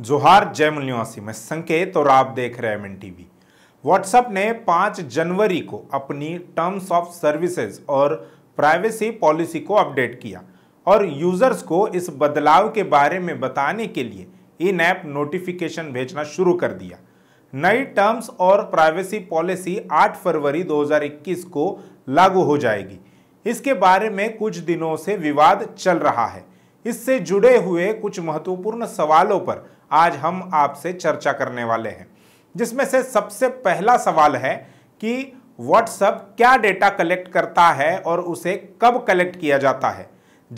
जोहार जय निवासी मैं संकेत और आप देख रहे हैं एम टीवी व्हाट्सएप ने 5 जनवरी को अपनी टर्म्स ऑफ सर्विसेज और प्राइवेसी पॉलिसी को अपडेट किया और यूजर्स को इस बदलाव के बारे में बताने के लिए इन ऐप नोटिफिकेशन भेजना शुरू कर दिया नई टर्म्स और प्राइवेसी पॉलिसी 8 फरवरी 2021 को लागू हो जाएगी इसके बारे में कुछ दिनों से विवाद चल रहा है इससे जुड़े हुए कुछ महत्वपूर्ण सवालों पर आज हम आपसे चर्चा करने वाले हैं जिसमें से सबसे पहला सवाल है कि व्हाट्सएप क्या डेटा कलेक्ट करता है और उसे कब कलेक्ट किया जाता है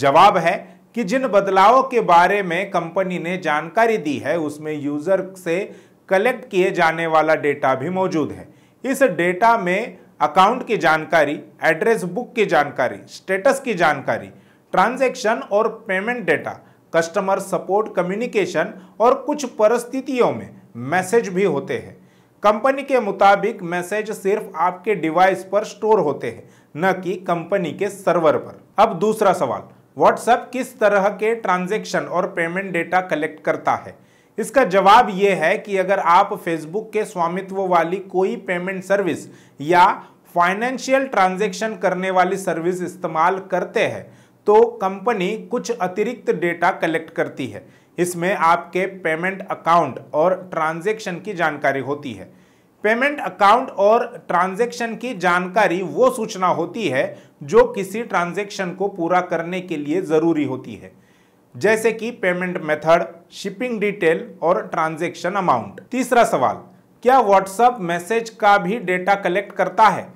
जवाब है कि जिन बदलावों के बारे में कंपनी ने जानकारी दी है उसमें यूज़र से कलेक्ट किए जाने वाला डेटा भी मौजूद है इस डेटा में अकाउंट की जानकारी एड्रेस बुक की जानकारी स्टेटस की जानकारी ट्रांजैक्शन और payment data customer support communication और कुछ परिस्थितियों में मैसेज भी होते हैं कंपनी के मुताबिक मैसेज सिर्फ आपके डिवाइस पर स्टोर होते हैं न कि कंपनी के सर्वर पर अब दूसरा सवाल व्हाट्सएप किस तरह के ट्रांजैक्शन और पेमेंट डेटा कलेक्ट करता है इसका जवाब यह है कि अगर आप फेसबुक के स्वामित्व वाली कोई पेमेंट सर्विस या फाइनेंशियल ट्रांजैक्शन करने वाली सर्विस इस्तेमाल करते हैं तो कंपनी कुछ अतिरिक्त डेटा कलेक्ट करती है इसमें आपके पेमेंट अकाउंट और ट्रांजैक्शन की जानकारी होती है पेमेंट अकाउंट और ट्रांजैक्शन की जानकारी वो सूचना होती है जो किसी ट्रांजैक्शन को पूरा करने के लिए ज़रूरी होती है जैसे कि पेमेंट मेथड शिपिंग डिटेल और ट्रांजैक्शन अमाउंट तीसरा सवाल क्या व्हाट्सएप मैसेज का भी डेटा कलेक्ट करता है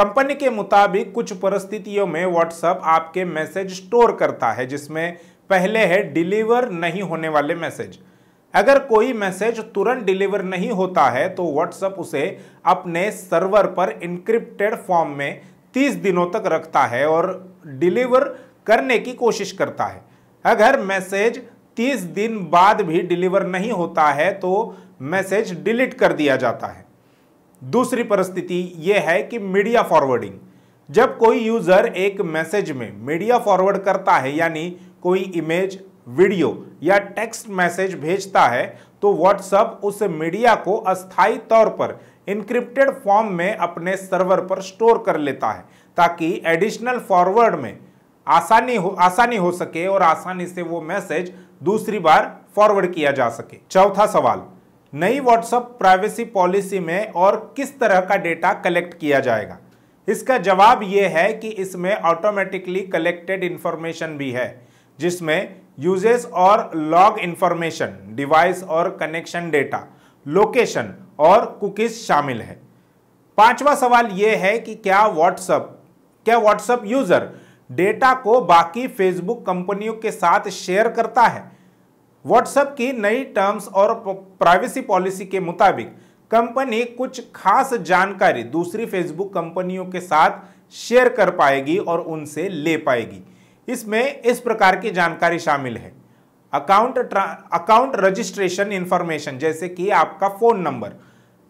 कंपनी के मुताबिक कुछ परिस्थितियों में व्हाट्सएप आपके मैसेज स्टोर करता है जिसमें पहले है डिलीवर नहीं होने वाले मैसेज अगर कोई मैसेज तुरंत डिलीवर नहीं होता है तो व्हाट्सएप उसे अपने सर्वर पर इनक्रिप्टेड फॉर्म में 30 दिनों तक रखता है और डिलीवर करने की कोशिश करता है अगर मैसेज 30 दिन बाद भी डिलीवर नहीं होता है तो मैसेज डिलीट कर दिया जाता है दूसरी परिस्थिति ये है कि मीडिया फॉरवर्डिंग जब कोई यूज़र एक मैसेज में मीडिया फॉरवर्ड करता है यानी कोई इमेज वीडियो या टेक्स्ट मैसेज भेजता है तो व्हाट्सएप उस मीडिया को अस्थायी तौर पर इनक्रिप्टेड फॉर्म में अपने सर्वर पर स्टोर कर लेता है ताकि एडिशनल फॉरवर्ड में आसानी हो आसानी हो सके और आसानी से वो मैसेज दूसरी बार फॉरवर्ड किया जा सके चौथा सवाल नई व्हाट्सएप प्राइवेसी पॉलिसी में और किस तरह का डेटा कलेक्ट किया जाएगा इसका जवाब ये है कि इसमें ऑटोमेटिकली कलेक्टेड इन्फॉर्मेशन भी है जिसमें यूजेस और लॉग इन्फॉर्मेशन डिवाइस और कनेक्शन डेटा लोकेशन और कुकीज शामिल है पांचवा सवाल ये है कि क्या व्हाट्सएप क्या व्हाट्सएप यूजर डेटा को बाकी फेसबुक कंपनियों के साथ शेयर करता है व्हाट्सएप की नई टर्म्स और प्राइवेसी पॉलिसी के मुताबिक कंपनी कुछ खास जानकारी दूसरी फेसबुक कंपनियों के साथ शेयर कर पाएगी और उनसे ले पाएगी इसमें इस प्रकार की जानकारी शामिल है अकाउंट अकाउंट रजिस्ट्रेशन इंफॉर्मेशन जैसे कि आपका phone number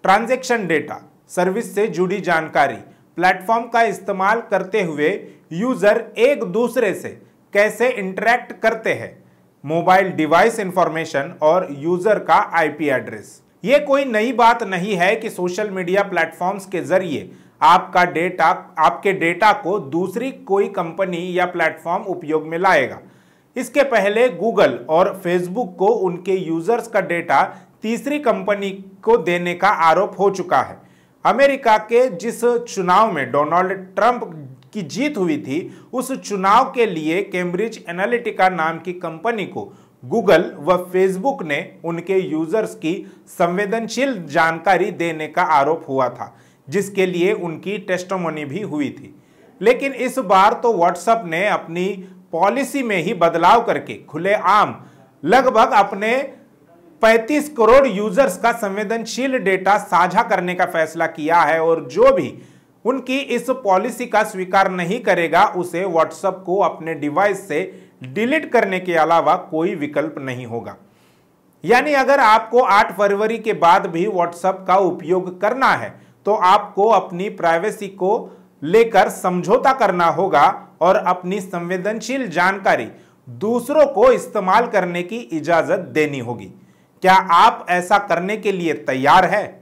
transaction data service से जुड़ी जानकारी प्लेटफॉर्म का इस्तेमाल करते हुए यूज़र एक दूसरे से कैसे इंटरेक्ट करते हैं मोबाइल डिवाइस इंफॉर्मेशन और यूजर का आईपी एड्रेस ये कोई नई बात नहीं है कि सोशल मीडिया प्लेटफॉर्म्स के जरिए आपका डेटा आपके डेटा को दूसरी कोई कंपनी या प्लेटफॉर्म उपयोग में लाएगा इसके पहले गूगल और फेसबुक को उनके यूजर्स का डेटा तीसरी कंपनी को देने का आरोप हो चुका है अमेरिका के जिस चुनाव में डोनाल्ड ट्रंप की जीत हुई थी उस चुनाव के लिए कैम्ब्रिज एनालिटिका नाम की कंपनी को गूगल व फेसबुक ने उनके यूजर्स की संवेदनशील जानकारी देने का आरोप हुआ था जिसके लिए उनकी टेस्टमोनी भी हुई थी लेकिन इस बार तो व्हाट्सएप ने अपनी पॉलिसी में ही बदलाव करके खुलेआम लगभग अपने 35 करोड़ यूजर्स का संवेदनशील डेटा साझा करने का फैसला किया है और जो भी उनकी इस पॉलिसी का स्वीकार नहीं करेगा उसे व्हाट्सएप को अपने डिवाइस से डिलीट करने के अलावा कोई विकल्प नहीं होगा यानी अगर आपको 8 फरवरी के बाद भी व्हाट्सएप का उपयोग करना है तो आपको अपनी प्राइवेसी को लेकर समझौता करना होगा और अपनी संवेदनशील जानकारी दूसरों को इस्तेमाल करने की इजाज़त देनी होगी क्या आप ऐसा करने के लिए तैयार हैं